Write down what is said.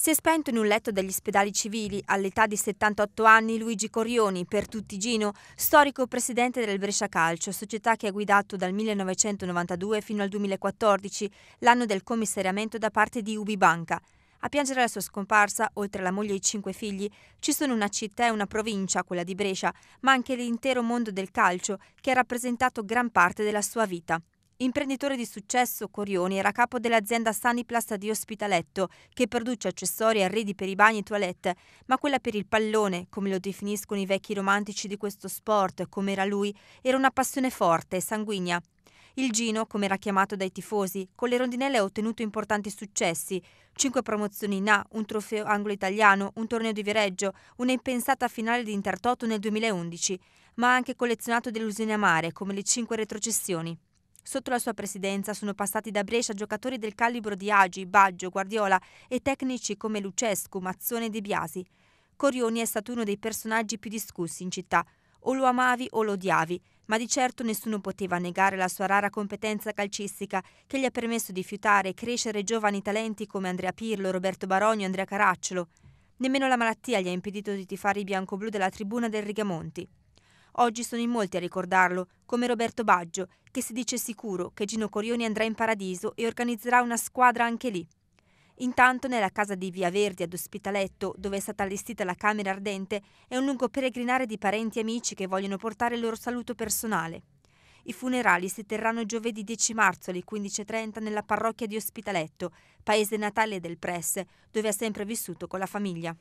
Si è spento in un letto degli ospedali civili all'età di 78 anni Luigi Corrioni, per tutti Gino, storico presidente del Brescia Calcio, società che ha guidato dal 1992 fino al 2014, l'anno del commissariamento da parte di Ubibanca. A piangere la sua scomparsa, oltre alla moglie e i cinque figli, ci sono una città e una provincia, quella di Brescia, ma anche l'intero mondo del calcio, che ha rappresentato gran parte della sua vita. Imprenditore di successo, Corioni era capo dell'azienda Saniplast di Ospitaletto, che produce accessori e arredi per i bagni e toilette, ma quella per il pallone, come lo definiscono i vecchi romantici di questo sport, come era lui, era una passione forte e sanguigna. Il Gino, come era chiamato dai tifosi, con le rondinelle ha ottenuto importanti successi. Cinque promozioni in A, un trofeo anglo italiano, un torneo di Viareggio, una impensata finale di Intertoto nel 2011, ma ha anche collezionato delusioni amare, come le cinque retrocessioni. Sotto la sua presidenza sono passati da Brescia giocatori del calibro di Agi, Baggio, Guardiola e tecnici come Lucescu, Mazzone e De Biasi. Corioni è stato uno dei personaggi più discussi in città. O lo amavi o lo odiavi, ma di certo nessuno poteva negare la sua rara competenza calcistica che gli ha permesso di fiutare e crescere giovani talenti come Andrea Pirlo, Roberto Barogno e Andrea Caracciolo. Nemmeno la malattia gli ha impedito di tifare i bianco-blu della tribuna del Rigamonti. Oggi sono in molti a ricordarlo, come Roberto Baggio, che si dice sicuro che Gino Corioni andrà in paradiso e organizzerà una squadra anche lì. Intanto nella casa di Via Verdi ad Ospitaletto, dove è stata allestita la camera ardente, è un lungo peregrinare di parenti e amici che vogliono portare il loro saluto personale. I funerali si terranno giovedì 10 marzo alle 15.30 nella parrocchia di Ospitaletto, paese natale del Presse, dove ha sempre vissuto con la famiglia.